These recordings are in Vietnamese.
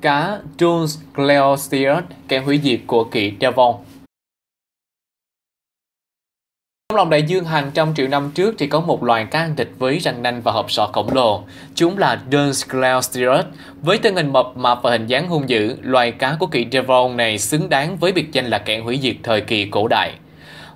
cá Jules Cleosteus, kẻ hủy diệt của kỵ Devon. Trong lòng đại dương hàng trăm triệu năm trước thì có một loài cá ăn thịt với răng nanh và hộp sọ khổng lồ. Chúng là Dunscleosteus. Với thân hình mập mạp và hình dáng hung dữ, loài cá của kỳ Devon này xứng đáng với biệt danh là kẻ hủy diệt thời kỳ cổ đại.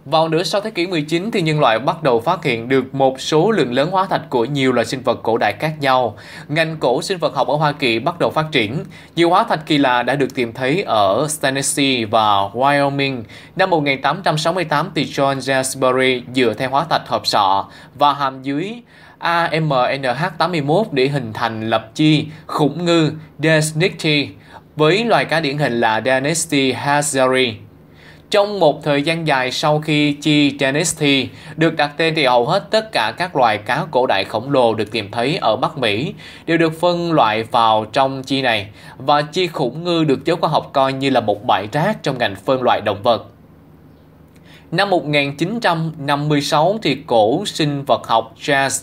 Vào nửa sau thế kỷ 19 thì nhân loại bắt đầu phát hiện được một số lượng lớn hóa thạch của nhiều loài sinh vật cổ đại khác nhau. Ngành cổ sinh vật học ở Hoa Kỳ bắt đầu phát triển. Nhiều hóa thạch kỳ lạ đã được tìm thấy ở Tennessee và Wyoming. Năm 1868 thì John Jasbury dựa theo hóa thạch hợp sọ và hàm dưới AMNH81 để hình thành lập chi khủng ngư Desnicti với loài cá điển hình là Danesty hazari trong một thời gian dài sau khi Chi Genesti được đặt tên thì hầu hết tất cả các loài cá cổ đại khổng lồ được tìm thấy ở Bắc Mỹ đều được phân loại vào trong chi này và chi khủng ngư được giới khoa học coi như là một bãi rác trong ngành phân loại động vật. Năm 1956 thì cổ sinh vật học Charles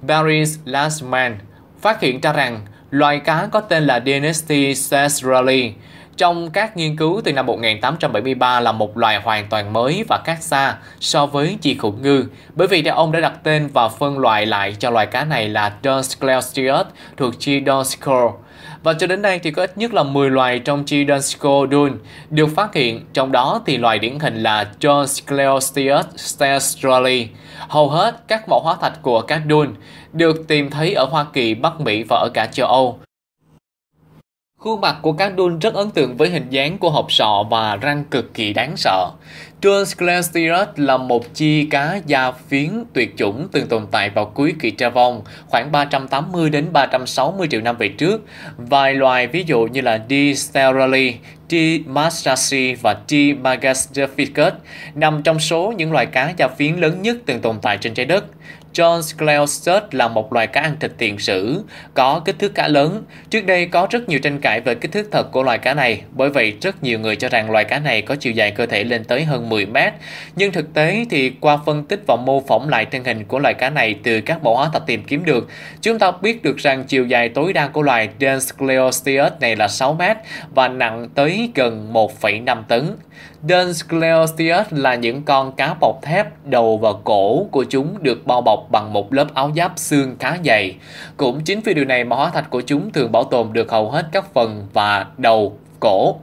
Barry Lashman phát hiện ra rằng Loài cá có tên là Dynasty Cesarelli trong các nghiên cứu từ năm 1873 là một loài hoàn toàn mới và khác xa so với chì khủng ngư, bởi vì ông đã đặt tên và phân loại lại cho loài cá này là Doscleosteus thuộc chi Doscor. Và cho đến nay thì có ít nhất là 10 loài trong chi Chidanskoidun được phát hiện, trong đó thì loài điển hình là Johnscleosteus sterstrali. Hầu hết các mẫu hóa thạch của các dun được tìm thấy ở Hoa Kỳ, Bắc Mỹ và ở cả châu Âu. Khuôn mặt của các đun rất ấn tượng với hình dáng của hộp sọ và răng cực kỳ đáng sợ. Trôn Sclerostirat là một chi cá da phiến tuyệt chủng từng tồn tại vào cuối kỳ tra vong khoảng 380 đến 360 triệu năm về trước. Vài loài ví dụ như là D. sterali, D. mastaci và D. magastricus nằm trong số những loài cá da phiến lớn nhất từng tồn tại trên trái đất. John Cleostus là một loài cá ăn thịt tiền sử, có kích thước cá lớn. Trước đây có rất nhiều tranh cãi về kích thước thật của loài cá này, bởi vậy rất nhiều người cho rằng loài cá này có chiều dài cơ thể lên tới hơn 10 mét. Nhưng thực tế thì qua phân tích và mô phỏng lại thân hình của loài cá này từ các mẫu hóa thạch tìm kiếm được, chúng ta biết được rằng chiều dài tối đa của loài Denscleosteus này là 6 mét và nặng tới gần 1,5 tấn. Denscleosteus là những con cá bọc thép, đầu và cổ của chúng được bao bọc bằng một lớp áo giáp xương khá dày. Cũng chính vì điều này mà hóa thạch của chúng thường bảo tồn được hầu hết các phần và đầu, cổ.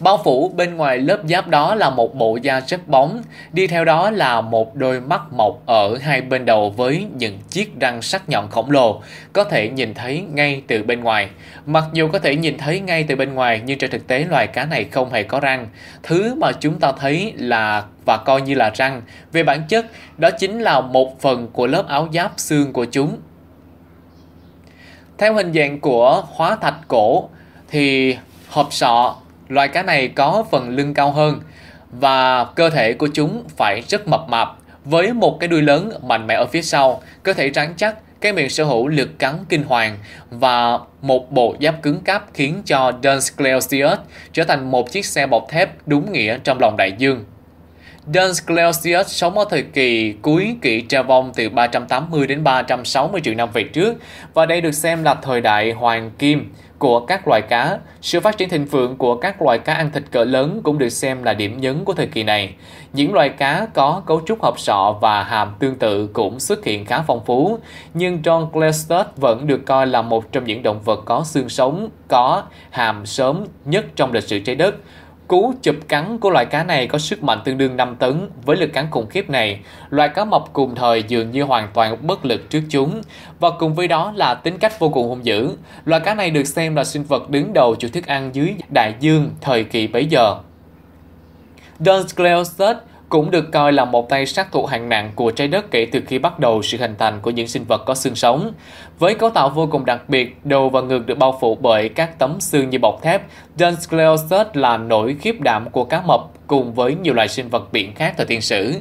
Bao phủ bên ngoài lớp giáp đó là một bộ da rất bóng, đi theo đó là một đôi mắt mọc ở hai bên đầu với những chiếc răng sắc nhọn khổng lồ, có thể nhìn thấy ngay từ bên ngoài. Mặc dù có thể nhìn thấy ngay từ bên ngoài nhưng trên thực tế loài cá này không hề có răng. Thứ mà chúng ta thấy là và coi như là răng. Về bản chất, đó chính là một phần của lớp áo giáp xương của chúng. Theo hình dạng của hóa thạch cổ thì hộp sọ Loài cá này có phần lưng cao hơn và cơ thể của chúng phải rất mập mạp với một cái đuôi lớn mạnh mẽ ở phía sau, cơ thể rắn chắc, cái miệng sở hữu lực cắn kinh hoàng và một bộ giáp cứng cáp khiến cho Dunscleosteus trở thành một chiếc xe bọc thép đúng nghĩa trong lòng đại dương. Dunscleosteus sống ở thời kỳ cuối kỷ tra vong từ 380 đến 360 triệu năm về trước và đây được xem là thời đại hoàng kim của các loài cá. Sự phát triển thịnh vượng của các loài cá ăn thịt cỡ lớn cũng được xem là điểm nhấn của thời kỳ này. Những loài cá có cấu trúc hộp sọ và hàm tương tự cũng xuất hiện khá phong phú, nhưng John Cleistet vẫn được coi là một trong những động vật có xương sống, có hàm sớm nhất trong lịch sử trái đất. Cú chụp cắn của loài cá này có sức mạnh tương đương 5 tấn. Với lực cắn khủng khiếp này, loài cá mập cùng thời dường như hoàn toàn bất lực trước chúng. Và cùng với đó là tính cách vô cùng hung dữ. Loài cá này được xem là sinh vật đứng đầu chuỗi thức ăn dưới đại dương thời kỳ bấy giờ. Dunscleosus cũng được coi là một tay sát thủ hạng nặng của trái đất kể từ khi bắt đầu sự hình thành của những sinh vật có xương sống. Với cấu tạo vô cùng đặc biệt, đầu và ngực được bao phủ bởi các tấm xương như bọc thép, Dunscleosus là nỗi khiếp đảm của cá mập cùng với nhiều loài sinh vật biển khác thời tiên sử.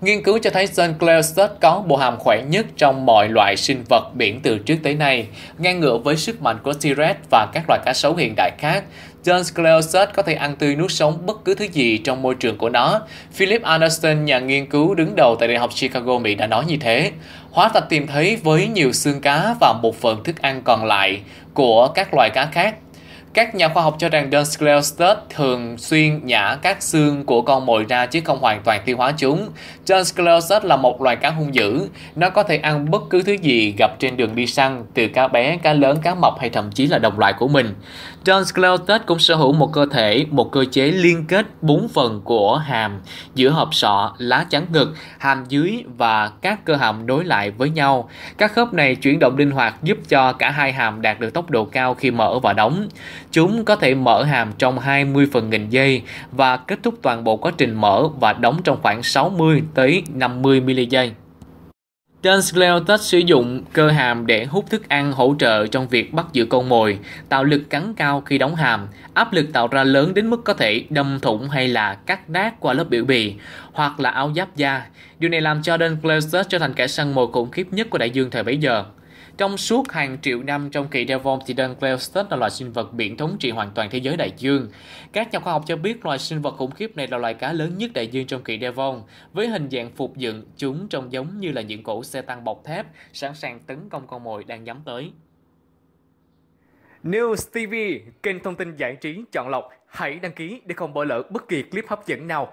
Nghiên cứu cho thấy Dunscleosus có bộ hàm khỏe nhất trong mọi loại sinh vật biển từ trước tới nay, ngang ngửa với sức mạnh của T-Rex và các loài cá sấu hiện đại khác. John Scleoset có thể ăn tươi nuốt sống bất cứ thứ gì trong môi trường của nó. Philip Anderson, nhà nghiên cứu đứng đầu tại Đại học Chicago, Mỹ đã nói như thế. Hóa thạch tìm thấy với nhiều xương cá và một phần thức ăn còn lại của các loài cá khác. Các nhà khoa học cho rằng Don Scleostet thường xuyên nhả các xương của con mồi ra chứ không hoàn toàn tiêu hóa chúng. Don Scleostet là một loài cá hung dữ. Nó có thể ăn bất cứ thứ gì gặp trên đường đi săn, từ cá bé, cá lớn, cá mập hay thậm chí là đồng loại của mình. John Sclautet cũng sở hữu một cơ thể, một cơ chế liên kết bốn phần của hàm giữa hộp sọ, lá chắn ngực, hàm dưới và các cơ hàm nối lại với nhau. Các khớp này chuyển động linh hoạt giúp cho cả hai hàm đạt được tốc độ cao khi mở và đóng. Chúng có thể mở hàm trong 20 phần nghìn giây và kết thúc toàn bộ quá trình mở và đóng trong khoảng 60 tới 50 mili giây. Trên sử dụng cơ hàm để hút thức ăn hỗ trợ trong việc bắt giữ con mồi, tạo lực cắn cao khi đóng hàm, áp lực tạo ra lớn đến mức có thể đâm thủng hay là cắt đát qua lớp biểu bì, hoặc là áo giáp da. Điều này làm cho Đơn trở thành kẻ săn mồi khủng khiếp nhất của đại dương thời bấy giờ. Trong suốt hàng triệu năm trong kỳ Devon thì Dunkleosteus là loài sinh vật biển thống trị hoàn toàn thế giới đại dương. Các nhà khoa học cho biết loài sinh vật khủng khiếp này là loài cá lớn nhất đại dương trong kỳ Devon. Với hình dạng phục dựng, chúng trông giống như là những cỗ xe tăng bọc thép sẵn sàng tấn công con mồi đang nhắm tới. News TV, kênh thông tin giải trí chọn lọc. Hãy đăng ký để không bỏ lỡ bất kỳ clip hấp dẫn nào.